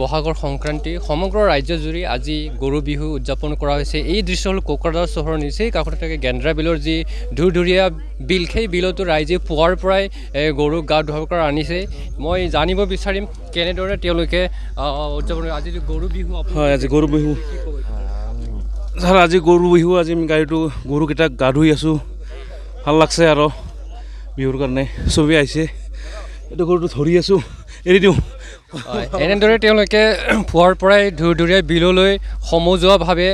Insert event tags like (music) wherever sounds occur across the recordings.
বহাগৰ সংক্ৰান্তি সমগ্ৰ ৰাজ্য জুৰি আজি গৰু বিহু উদযাপন কৰা হৈছে এই দৃশ্য হ'ল কোকৰাঝাৰ চহৰৰ নিচেই কাষতে থাকে গেন্দ্ৰা বিলৰ যি ধুৰধুৰীয়া বিল সেই বিলতো ৰাইজে পুৱাৰ পৰাই গৰুক গা ধুৱাব কৰা আনিছে মই জানিব বিচাৰিম কেনেদৰে তেওঁলোকে উদযাপন আজি গৰু বিহু হয় আজি গৰু বিহু ছাৰ আজি গৰু বিহু আজি আমি গাড়ীটো গৰুকেইটাক গা ধুই আছোঁ ভাল লাগিছে আৰু বিহুৰ কাৰণে চবেই আহিছে এইটো গৰুটো ধৰি আছোঁ এৰি দিওঁ এনেদৰে তেওঁলোকে পুৱাৰ পৰাই দূৰ বিললৈ সমজুৱাভাৱে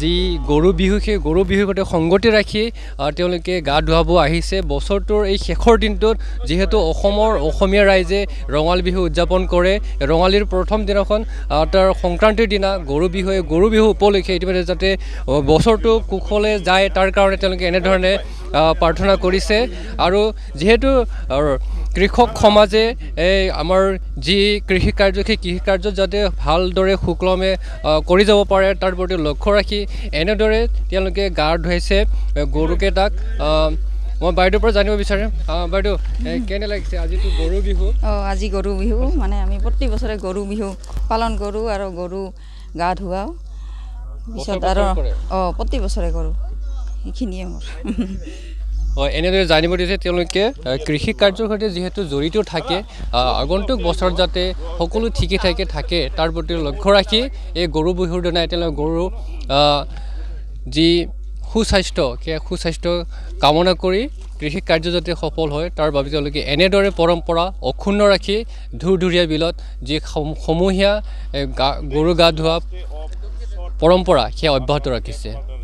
যি গৰু বিহু সেই গৰু বিহুৰ সৈতে সংগতি ৰাখি তেওঁলোকে গা ধুৱাব আহিছে বছৰটোৰ এই শেষৰ দিনটোত যিহেতু অসমৰ অসমীয়া ৰাইজে ৰঙালী বিহু উদযাপন কৰে ৰঙালীৰ প্ৰথম দিনাখন তাৰ সংক্ৰান্তিৰ দিনা গৰু বিহু গৰু বিহু উপলক্ষে ইতিমধ্যে যাতে বছৰটো কুশলে যায় তাৰ কাৰণে তেওঁলোকে এনেধৰণে প্ৰাৰ্থনা কৰিছে আৰু যিহেতু কৃষক সমাজে এই আমাৰ যি কৃষি কাৰ্য সেই কৃষি কৃষিকাৰ্য যাতে ভালদৰে সুকলমে কৰি যাব পাৰে তাৰ প্ৰতি লক্ষ্য ৰাখি এনেদৰে তেওঁলোকে গা ধুৱাইছে গৰুকেইটাক মই বাইদেউৰ পৰা জানিব বিচাৰিম বাইদেউ কেনে লাগিছে আজিতো গৰু বিহু অঁ আজি গৰু বিহু মানে আমি প্ৰতি বছৰে গৰু বিহু পালন কৰোঁ আৰু গৰু গা ধুৱাওঁ পিছত আৰু অঁ প্ৰতি বছৰে কৰোঁ এইখিনিয়ে মোৰ (laughs) হয় এনেদৰে জানিব দিছে তেওঁলোকে কৃষি কাৰ্যৰ সৈতে যিহেতু জড়িত থাকে আগন্তুক বছৰত যাতে সকলো ঠিকে থাকে থাকে তাৰ প্ৰতি লক্ষ্য ৰাখি এই গৰু বিহুৰ দিনাই তেওঁলোকে গৰু যি সুস্বাস্থ্য সেয়া সুস্বাস্থ্য কামনা কৰি কৃষি কাৰ্য যাতে সফল হয় তাৰ বাবে তেওঁলোকে এনেদৰে পৰম্পৰা অক্ষুণ্ণ ৰাখি ধুৰধুৰীয়া বিলত যি সমূহীয়া গা গৰু গা ধোৱা পৰম্পৰা সেয়া অব্যাহত ৰাখিছে